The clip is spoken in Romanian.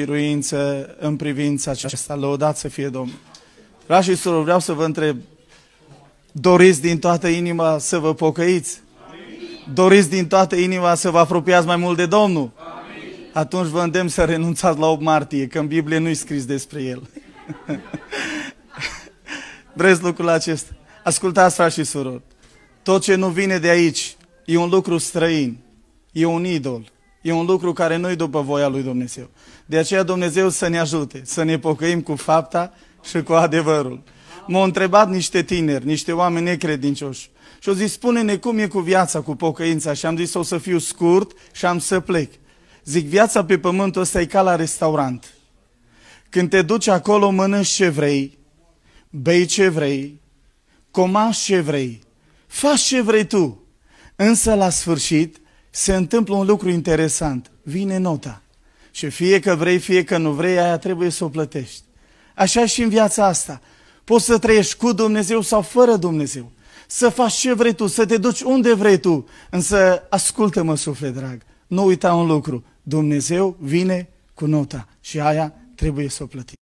biruință în privința aceasta. Lăudați să fie Domnul. Dragi și surori, vreau să vă întreb, doriți din toată inima să vă pocăiți? Amin. Doriți din toată inima să vă apropiați mai mult de Domnul? Amin. Atunci vă îndemn să renunțați la 8 martie, că în Biblie nu-i scris despre el. Vreți lucrul acesta? Ascultați, frați și surori, tot ce nu vine de aici e un lucru străin, e un idol, E un lucru care nu-i după voia lui Dumnezeu. De aceea Dumnezeu să ne ajute, să ne pocăim cu fapta și cu adevărul. M-au întrebat niște tineri, niște oameni necredincioși. Și au zis, spune-ne cum e cu viața, cu pocăința. Și am zis, o să fiu scurt și am să plec. Zic, viața pe pământul ăsta e ca la restaurant. Când te duci acolo, mănânci ce vrei, bei ce vrei, comanzi ce vrei, faci ce vrei tu. Însă la sfârșit se întâmplă un lucru interesant. Vine nota. Și fie că vrei, fie că nu vrei, aia trebuie să o plătești. Așa și în viața asta. Poți să trăiești cu Dumnezeu sau fără Dumnezeu. Să faci ce vrei tu, să te duci unde vrei tu. Însă ascultă-mă, suflet drag. Nu uita un lucru. Dumnezeu vine cu nota și aia trebuie să o plătești.